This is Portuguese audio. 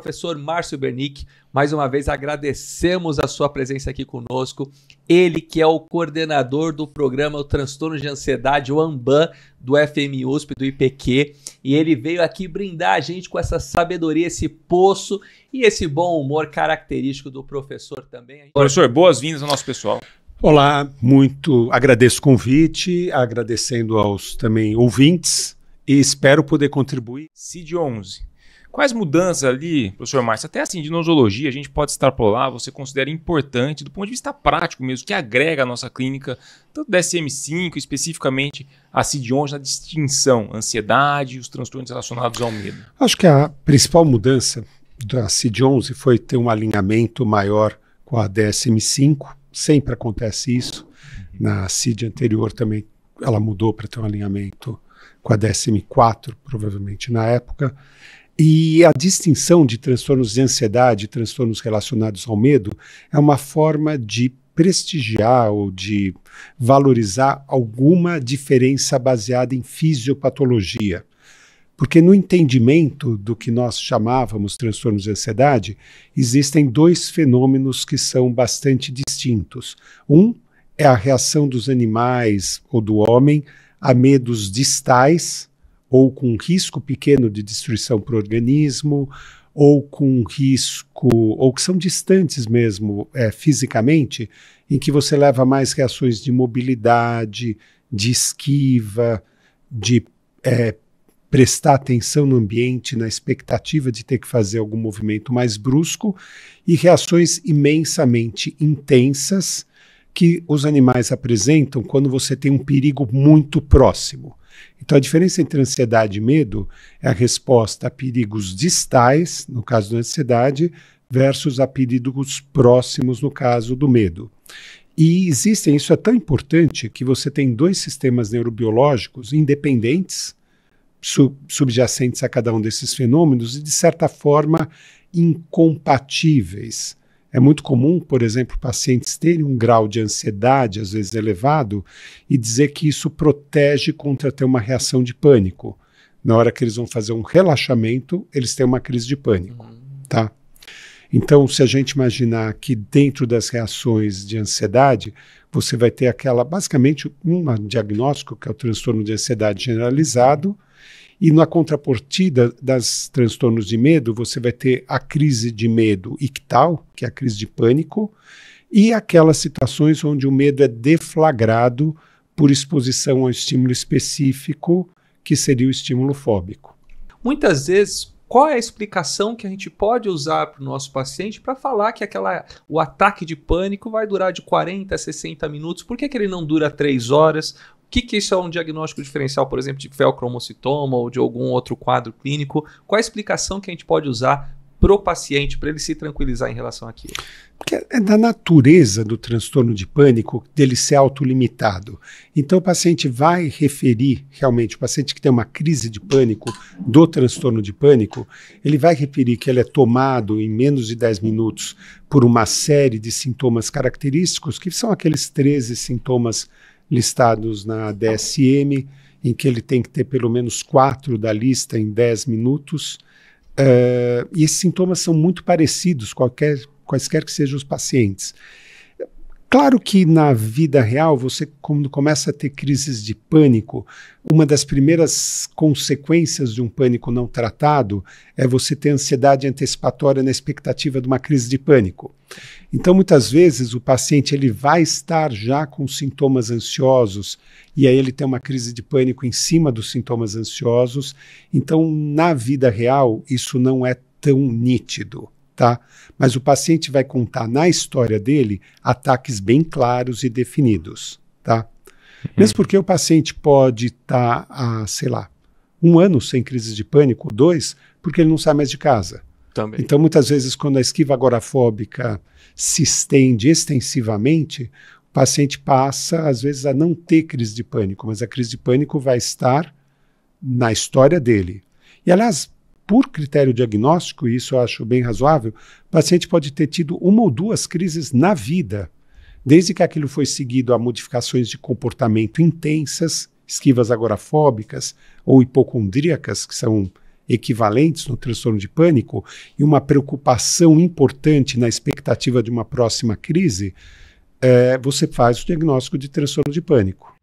professor Márcio Bernick. Mais uma vez agradecemos a sua presença aqui conosco. Ele que é o coordenador do programa O Transtorno de Ansiedade, o AMBAN, do FMI USP, do IPQ. E ele veio aqui brindar a gente com essa sabedoria, esse poço e esse bom humor característico do professor também. Professor, boas-vindas ao nosso pessoal. Olá, muito agradeço o convite, agradecendo aos também ouvintes e espero poder contribuir. CID 11, Quais mudanças ali, professor Márcio, até assim de nosologia, a gente pode extrapolar, você considera importante do ponto de vista prático mesmo, que agrega a nossa clínica, tanto da SM5, especificamente a CID-11, na distinção, ansiedade e os transtornos relacionados ao medo? Acho que a principal mudança da CID-11 foi ter um alinhamento maior com a DSM-5, sempre acontece isso, na CID anterior também ela mudou para ter um alinhamento com a DSM-4, provavelmente na época, e a distinção de transtornos de ansiedade e transtornos relacionados ao medo é uma forma de prestigiar ou de valorizar alguma diferença baseada em fisiopatologia. Porque no entendimento do que nós chamávamos transtornos de ansiedade, existem dois fenômenos que são bastante distintos. Um é a reação dos animais ou do homem a medos distais, ou com risco pequeno de destruição para o organismo, ou com risco, ou que são distantes mesmo é, fisicamente, em que você leva mais reações de mobilidade, de esquiva, de é, prestar atenção no ambiente, na expectativa de ter que fazer algum movimento mais brusco, e reações imensamente intensas que os animais apresentam quando você tem um perigo muito próximo. Então, a diferença entre ansiedade e medo é a resposta a perigos distais, no caso da ansiedade, versus a perigos próximos, no caso do medo. E existem, isso é tão importante que você tem dois sistemas neurobiológicos independentes, sub subjacentes a cada um desses fenômenos e, de certa forma, incompatíveis. É muito comum, por exemplo, pacientes terem um grau de ansiedade, às vezes elevado, e dizer que isso protege contra ter uma reação de pânico. Na hora que eles vão fazer um relaxamento, eles têm uma crise de pânico, hum. tá? Então, se a gente imaginar que dentro das reações de ansiedade, você vai ter aquela, basicamente, um diagnóstico, que é o transtorno de ansiedade generalizado, e na contrapartida das transtornos de medo, você vai ter a crise de medo ictal, que é a crise de pânico, e aquelas situações onde o medo é deflagrado por exposição ao estímulo específico, que seria o estímulo fóbico. Muitas vezes, qual é a explicação que a gente pode usar para o nosso paciente para falar que aquela, o ataque de pânico vai durar de 40 a 60 minutos? Por que, que ele não dura 3 horas? que, que isso é um diagnóstico diferencial, por exemplo, de feocromocitoma ou de algum outro quadro clínico? Qual a explicação que a gente pode usar para o paciente, para ele se tranquilizar em relação àquilo? Porque é da natureza do transtorno de pânico dele ser autolimitado. Então, o paciente vai referir, realmente, o paciente que tem uma crise de pânico, do transtorno de pânico, ele vai referir que ele é tomado em menos de 10 minutos por uma série de sintomas característicos, que são aqueles 13 sintomas característicos listados na DSM, em que ele tem que ter pelo menos quatro da lista em 10 minutos. Uh, e esses sintomas são muito parecidos, qualquer, quaisquer que sejam os pacientes. Claro que na vida real, você quando começa a ter crises de pânico, uma das primeiras consequências de um pânico não tratado é você ter ansiedade antecipatória na expectativa de uma crise de pânico. Então, muitas vezes o paciente ele vai estar já com sintomas ansiosos e aí ele tem uma crise de pânico em cima dos sintomas ansiosos. Então, na vida real, isso não é tão nítido tá? Mas o paciente vai contar na história dele ataques bem claros e definidos, tá? Uhum. Mesmo porque o paciente pode estar, tá, sei lá, um ano sem crise de pânico, dois, porque ele não sai mais de casa. Também. Então, muitas vezes, quando a esquiva agorafóbica se estende extensivamente, o paciente passa, às vezes, a não ter crise de pânico, mas a crise de pânico vai estar na história dele. E, aliás, por critério diagnóstico, e isso eu acho bem razoável, o paciente pode ter tido uma ou duas crises na vida, desde que aquilo foi seguido a modificações de comportamento intensas, esquivas agorafóbicas ou hipocondríacas, que são equivalentes no transtorno de pânico, e uma preocupação importante na expectativa de uma próxima crise, é, você faz o diagnóstico de transtorno de pânico.